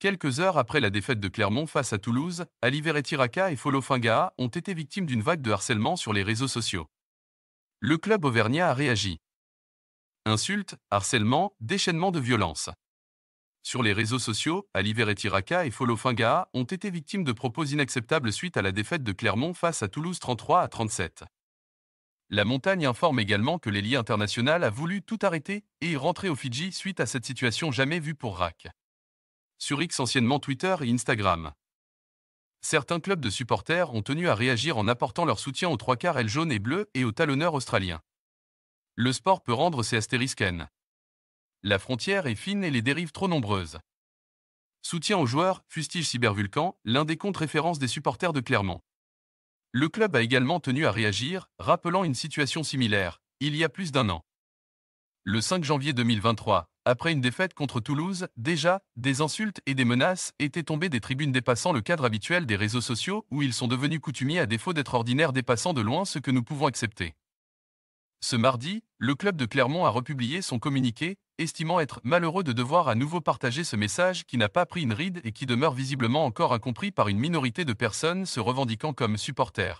Quelques heures après la défaite de Clermont face à Toulouse, Ali et Folofinga ont été victimes d'une vague de harcèlement sur les réseaux sociaux. Le club auvergnat a réagi. Insultes, harcèlement, déchaînement de violence. Sur les réseaux sociaux, Ali et Folofinga ont été victimes de propos inacceptables suite à la défaite de Clermont face à Toulouse 33 à 37. La montagne informe également que l'élite international a voulu tout arrêter et y rentrer aux Fidji suite à cette situation jamais vue pour RAC sur X anciennement Twitter et Instagram. Certains clubs de supporters ont tenu à réagir en apportant leur soutien aux trois quarts ailes jaunes et bleues et aux talonneurs australiens. Le sport peut rendre ses astérisques. La frontière est fine et les dérives trop nombreuses. Soutien aux joueurs, fustige Cybervulcan, l'un des comptes références des supporters de Clermont. Le club a également tenu à réagir, rappelant une situation similaire, il y a plus d'un an. Le 5 janvier 2023, après une défaite contre Toulouse, déjà, des insultes et des menaces étaient tombées des tribunes dépassant le cadre habituel des réseaux sociaux où ils sont devenus coutumiers à défaut d'être ordinaires dépassant de loin ce que nous pouvons accepter. Ce mardi, le club de Clermont a republié son communiqué, estimant être malheureux de devoir à nouveau partager ce message qui n'a pas pris une ride et qui demeure visiblement encore incompris par une minorité de personnes se revendiquant comme supporters.